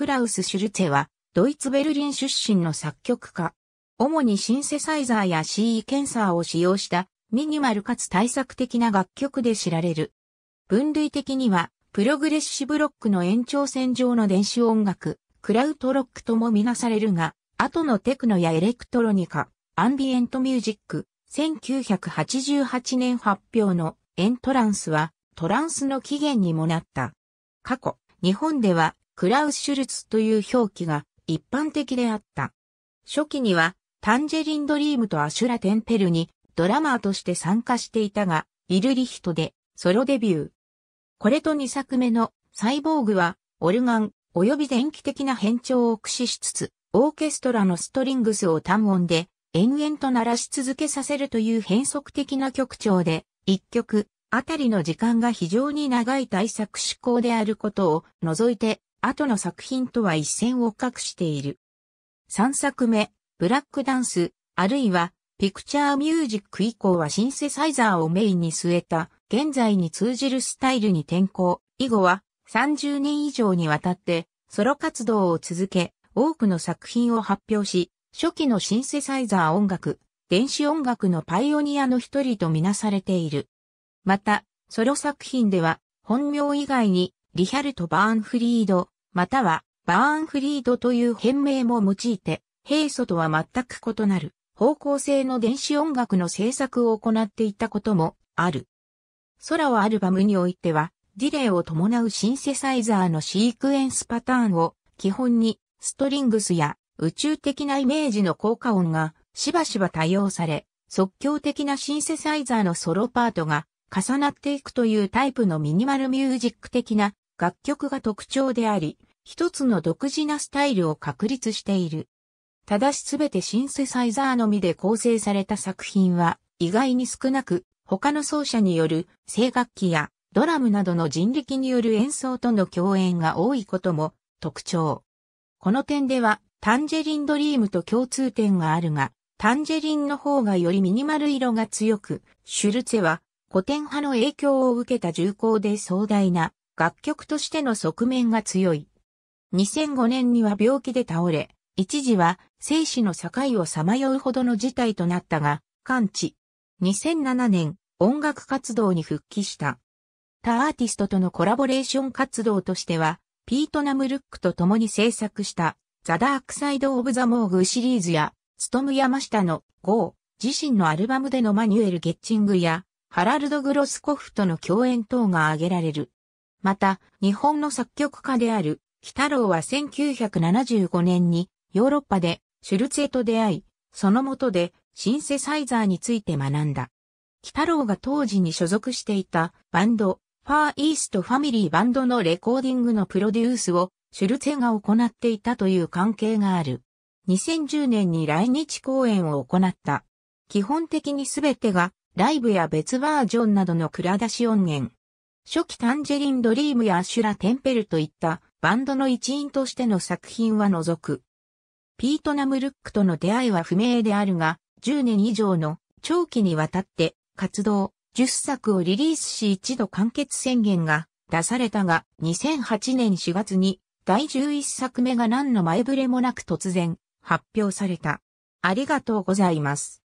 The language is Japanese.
クラウス・シュルツェは、ドイツ・ベルリン出身の作曲家。主にシンセサイザーや CE ケンサーを使用したミニマルかつ対策的な楽曲で知られる。分類的には、プログレッシブロックの延長線上の電子音楽、クラウトロックともみなされるが、後のテクノやエレクトロニカ、アンビエントミュージック、1988年発表のエントランスはトランスの起源にもなった。過去、日本ではクラウス・シュルツという表記が一般的であった。初期には、タンジェリン・ドリームとアシュラ・テンペルにドラマーとして参加していたが、イルリヒトでソロデビュー。これと2作目のサイボーグは、オルガン及び電気的な変調を駆使しつつ、オーケストラのストリングスを単音で延々と鳴らし続けさせるという変則的な曲調で、一曲あたりの時間が非常に長い対策思考であることを除いて後の作品とは一線を画している。3作目、ブラックダンス、あるいは、ピクチャーミュージック以降はシンセサイザーをメインに据えた、現在に通じるスタイルに転向、以後は、30年以上にわたって、ソロ活動を続け、多くの作品を発表し、初期のシンセサイザー音楽、電子音楽のパイオニアの一人とみなされている。また、ソロ作品では、本名以外に、リヒャルト・バーンフリード、またはバーンフリードという変名も用いて、平素とは全く異なる方向性の電子音楽の制作を行っていたこともある。空をアルバムにおいては、ディレイを伴うシンセサイザーのシークエンスパターンを基本にストリングスや宇宙的なイメージの効果音がしばしば多用され、即興的なシンセサイザーのソロパートが重なっていくというタイプのミニマルミュージック的な楽曲が特徴であり、一つの独自なスタイルを確立している。ただしすべてシンセサイザーのみで構成された作品は意外に少なく、他の奏者による声楽器やドラムなどの人力による演奏との共演が多いことも特徴。この点ではタンジェリンドリームと共通点があるが、タンジェリンの方がよりミニマル色が強く、シュルツェは古典派の影響を受けた重厚で壮大な楽曲としての側面が強い。2005年には病気で倒れ、一時は生死の境をさまようほどの事態となったが、完治。2007年、音楽活動に復帰した。他アーティストとのコラボレーション活動としては、ピート・ナムルックと共に制作した、ザ・ダークサイド・オブ・ザ・モーグシリーズや、ツトム・山下のゴー、自身のアルバムでのマニュエル・ゲッチングや、ハラルド・グロスコフとの共演等が挙げられる。また、日本の作曲家である、北郎は1975年にヨーロッパでシュルツェと出会い、その下でシンセサイザーについて学んだ。北郎が当時に所属していたバンド、ファーイーストファミリーバンドのレコーディングのプロデュースをシュルツェが行っていたという関係がある。2010年に来日公演を行った。基本的にすべてがライブや別バージョンなどの蔵出し音源、初期タンジェリンドリームやアシュラ・テンペルといったバンドの一員としての作品は除く。ピート・ナムルックとの出会いは不明であるが、10年以上の長期にわたって活動、10作をリリースし一度完結宣言が出されたが、2008年4月に第11作目が何の前触れもなく突然発表された。ありがとうございます。